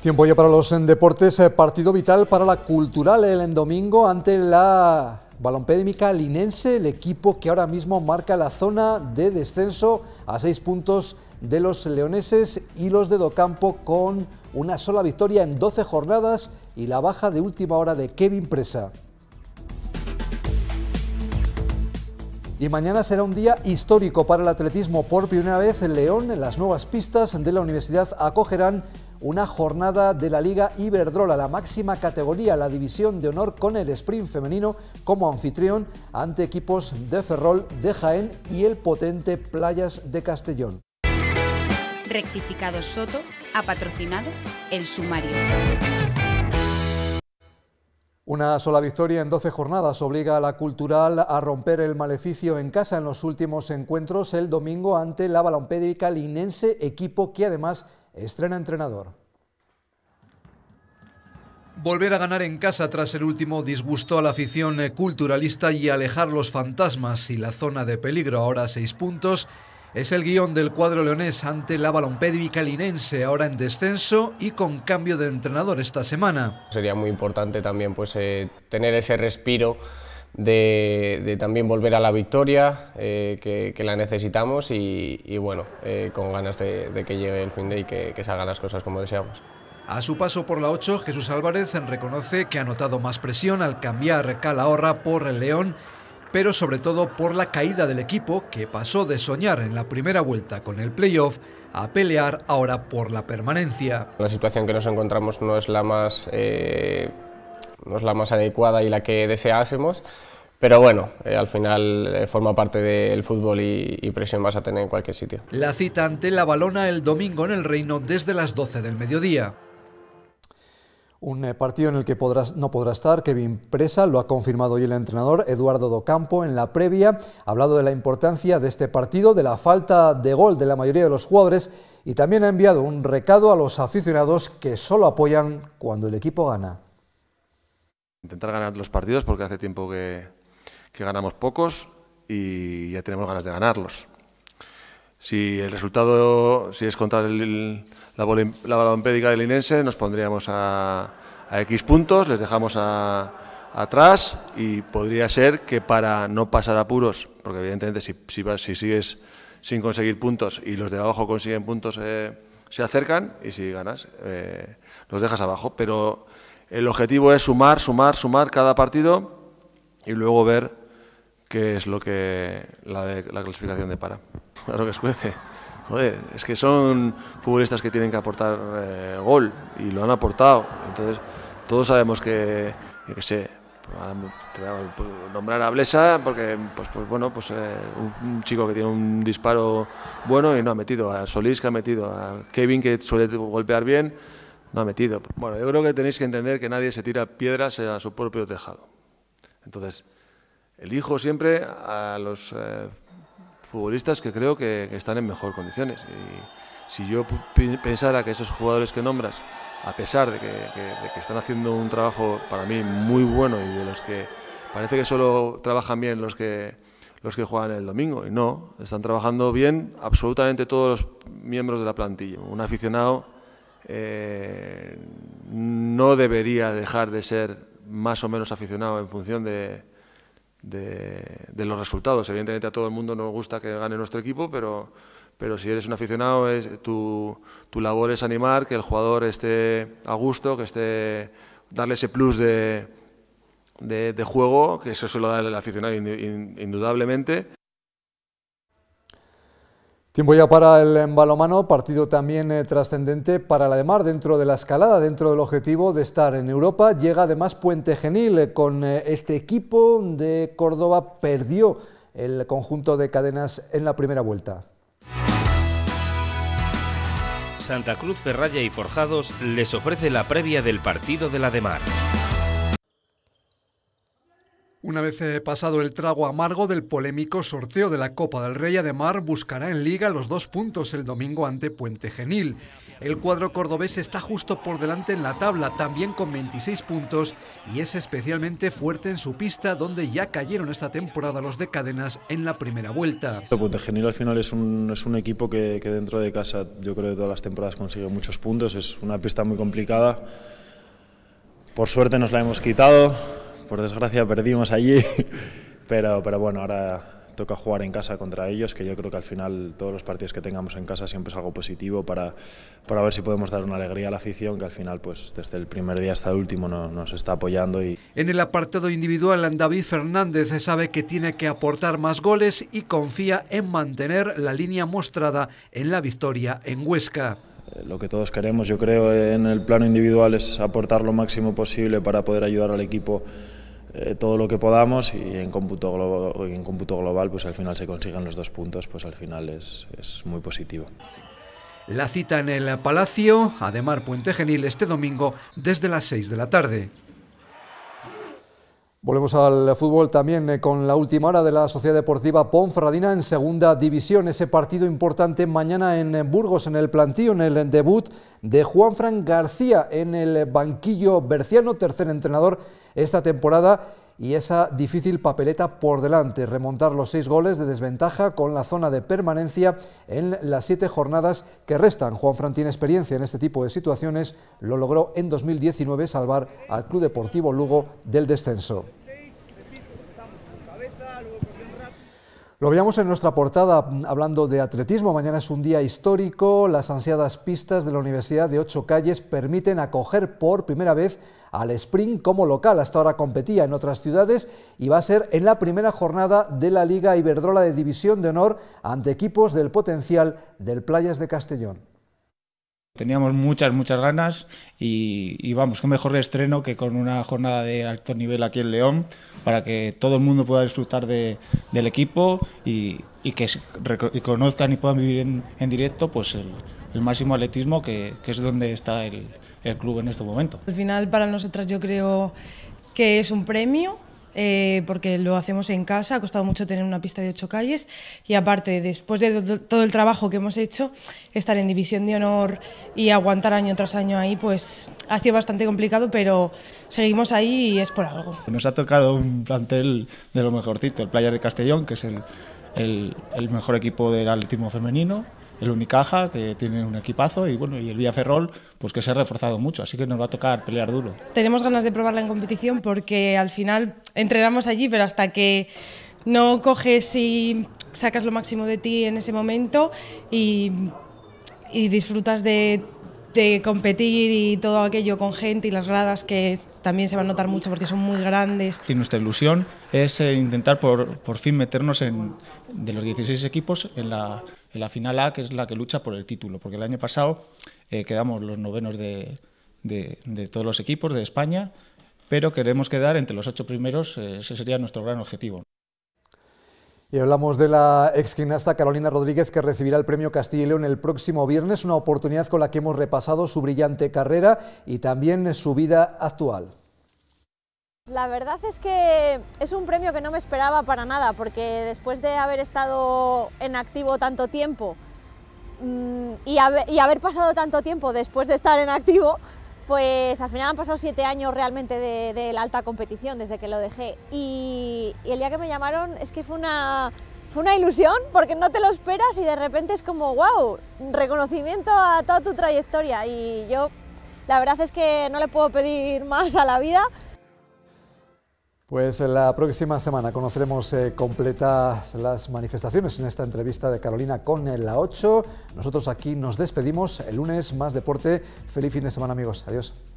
Tiempo ya para los deportes, eh, partido vital para la cultural el domingo ante la balonpédémica linense, el equipo que ahora mismo marca la zona de descenso a seis puntos de los leoneses y los de Docampo con una sola victoria en 12 jornadas y la baja de última hora de Kevin Presa. Y mañana será un día histórico para el atletismo. Por primera vez en León, las nuevas pistas de la universidad acogerán una jornada de la Liga Iberdrola, la máxima categoría, la división de honor con el sprint femenino como anfitrión ante equipos de Ferrol, de Jaén y el potente Playas de Castellón. Rectificado Soto ha patrocinado el sumario. Una sola victoria en 12 jornadas obliga a la Cultural a romper el maleficio en casa en los últimos encuentros el domingo ante la balompédica linense, equipo que además estrena entrenador. Volver a ganar en casa tras el último disgusto a la afición culturalista y alejar los fantasmas y la zona de peligro ahora seis puntos es el guión del cuadro leonés ante la y calinense ahora en descenso y con cambio de entrenador esta semana. Sería muy importante también pues, eh, tener ese respiro de, también volver a la victoria, eh, que, la necesitamos y, bueno, eh, con ganas de, que llegue el fin de y que, que salgan las cosas como deseamos. A su paso por la 8, Jesús Álvarez reconoce que ha notado más presión al cambiar Calahorra por el León pero sobre todo por la caída del equipo que pasó de soñar en la primera vuelta con el playoff a pelear ahora por la permanencia. La situación que nos encontramos no es la más, eh, no es la más adecuada y la que deseásemos, pero bueno, eh, al final eh, forma parte del fútbol y, y, presión vas a tener en cualquier sitio. La cita ante la balona el domingo en el Reino desde las 12 del mediodía. Un eh, partido en el que no podrá estar Kevin Presa, lo ha confirmado hoy el entrenador Eduardo Docampo en la previa, ha hablado de la importancia de este partido, de la falta de gol de la mayoría de los jugadores y también ha enviado un recado a los aficionados que solo apoyan cuando el equipo gana. Intentar ganar los partidos porque hace tiempo que, ganamos pocos y ya tenemos ganas de ganarlos. Si el resultado, si es contra el, la, la balompédica del Inense nos pondríamos a, X puntos, les dejamos atrás y podría ser que para no pasar apuros, porque evidentemente si, si, si sigues sin conseguir puntos y los de abajo consiguen puntos, eh, se acercan y si ganas, eh, los dejas abajo. Pero el objetivo es sumar, sumar, sumar cada partido y luego ver qué es lo que la, de, la clasificación depara. Claro que escuece joder, es que son futbolistas que tienen que aportar eh, gol y lo han aportado. Entonces, todos sabemos que, yo qué sé, nombrar a Blesa porque, pues, pues bueno, pues eh, un, chico que tiene un disparo bueno y no ha metido, a Solís que ha metido, a Kevin que suele golpear bien, no ha metido. Bueno, yo creo que tenéis que entender que nadie se tira piedras a su propio tejado. Entonces, elijo siempre a los... Eh, futbolistas que creo que, están en mejor condiciones. Y si yo pensara que esos jugadores que nombras, a pesar de que, están haciendo un trabajo para mí muy bueno y de los que parece que solo trabajan bien los que los que juegan el domingo y no, están trabajando bien absolutamente todos los miembros de la plantilla. Un aficionado eh, no debería dejar de ser más o menos aficionado en función de, de, los resultados. Evidentemente a todo el mundo nos gusta que gane nuestro equipo, pero, si eres un aficionado, es, tu, labor es animar, que el jugador esté a gusto, que esté darle ese plus de, de juego, que eso se lo da el aficionado indudablemente, Tiempo ya para el balomano, partido también eh, trascendente para la de Mar dentro de la escalada, dentro del objetivo de estar en Europa. Llega además Puente Genil eh, con eh, este equipo de Córdoba, perdió el conjunto de cadenas en la primera vuelta. Santa Cruz, Ferraya y Forjados les ofrece la previa del partido de la de Mar. Una vez eh, pasado el trago amargo del polémico sorteo de la Copa del Rey, Ademar buscará en Liga los dos puntos el domingo ante Puente Genil. El cuadro cordobés está justo por delante en la tabla, también con 26 puntos, y es especialmente fuerte en su pista, donde ya cayeron esta temporada los de Cadenas en la primera vuelta. Puente Genil al final es un, es un equipo que, que dentro de casa, yo creo que todas las temporadas consigue muchos puntos, es una pista muy complicada. Por suerte nos la hemos quitado por desgracia perdimos allí, pero, pero bueno, ahora toca jugar en casa contra ellos, que yo creo que al final todos los partidos que tengamos en casa siempre es algo positivo para, para ver si podemos dar una alegría a la afición, que al final pues desde el primer día hasta el último nos está apoyando. Y... En el apartado individual, David Fernández sabe que tiene que aportar más goles y confía en mantener la línea mostrada en la victoria en Huesca eh, lo que todos queremos, yo creo, en el plano individual es aportar lo máximo posible para poder ayudar al equipo eh, todo lo que podamos y en cómputo, global, en cómputo global pues al final se consiguen los dos puntos, pues al final es, muy positivo. La cita en el Palacio Ademar Puente Genil este domingo desde las 6 de la tarde. Volvemos al fútbol también eh, con la última hora de la Sociedad Deportiva Ponferradina en segunda división. Ese partido importante mañana en Burgos, en el plantío, en el debut de Juanfran García en el banquillo berciano, tercer entrenador esta temporada y esa difícil papeleta por delante, remontar los seis goles de desventaja con la zona de permanencia en las siete jornadas que restan. Juan Fran tiene experiencia en este tipo de situaciones, lo logró en 2019 salvar al Club Deportivo Lugo del descenso. Lo veíamos en nuestra portada hablando de atletismo. Mañana es un día histórico. Las ansiadas pistas de la Universidad de Ocho Calles permiten acoger por primera vez al sprint como local. Hasta ahora competía en otras ciudades y va a ser en la primera jornada de la Liga Iberdrola de División de Honor ante equipos del potencial del Playas de Castellón. Teníamos muchas, muchas ganas y, vamos, qué mejor estreno que con una jornada de alto nivel aquí en León para que todo el mundo pueda disfrutar del equipo y, que conozcan y puedan vivir en, directo pues el, máximo atletismo que, que es donde está el, el club en este momento. Al final para nosotras yo creo que es un premio, eh, porque lo hacemos en casa, ha costado mucho tener una pista de ocho calles y aparte, después de todo el trabajo que hemos hecho, estar en división de honor y aguantar año tras año ahí, pues ha sido bastante complicado, pero seguimos ahí y es por algo. Nos ha tocado un plantel de lo mejorcito, el Player de Castellón, que es el, el mejor equipo del atletismo femenino, el Unicaja, que tiene un equipazo, y bueno, y el Villaferrol, pues que se ha reforzado mucho, así que nos va a tocar pelear duro. Tenemos ganas de probarla en competición porque al final entrenamos allí, pero hasta que no coges y sacas lo máximo de ti en ese momento y, y disfrutas de, de competir y todo aquello con gente y las gradas que también se va a notar mucho porque son muy grandes. Y nuestra ilusión es eh, intentar por, por, fin meternos en, de los 16 equipos en la, en la final A, que es la que lucha por el título, porque el año pasado eh, quedamos los novenos de, todos los equipos de España, pero queremos quedar entre los ocho primeros, eh, ese sería nuestro gran objetivo. Y hablamos de la ex gimnasta Carolina Rodríguez, que recibirá el premio Castilla y León el próximo viernes, una oportunidad con la que hemos repasado su brillante carrera y también su vida actual. La verdad es que es un premio que no me esperaba para nada, porque después de haber estado en activo tanto tiempo mm, y haber, y haber pasado tanto tiempo después de estar en activo, pues al final han pasado siete años realmente de, la alta competición desde que lo dejé. Y, el día que me llamaron es que fue una, fue una ilusión, porque no te lo esperas y de repente es como, wow, reconocimiento a toda tu trayectoria. Y yo, la verdad es que no le puedo pedir más a la vida. Pues eh, la próxima semana conoceremos eh, completas las manifestaciones en esta entrevista de Carolina con la 8. Nosotros aquí nos despedimos. El lunes más deporte. Feliz fin de semana amigos. Adiós.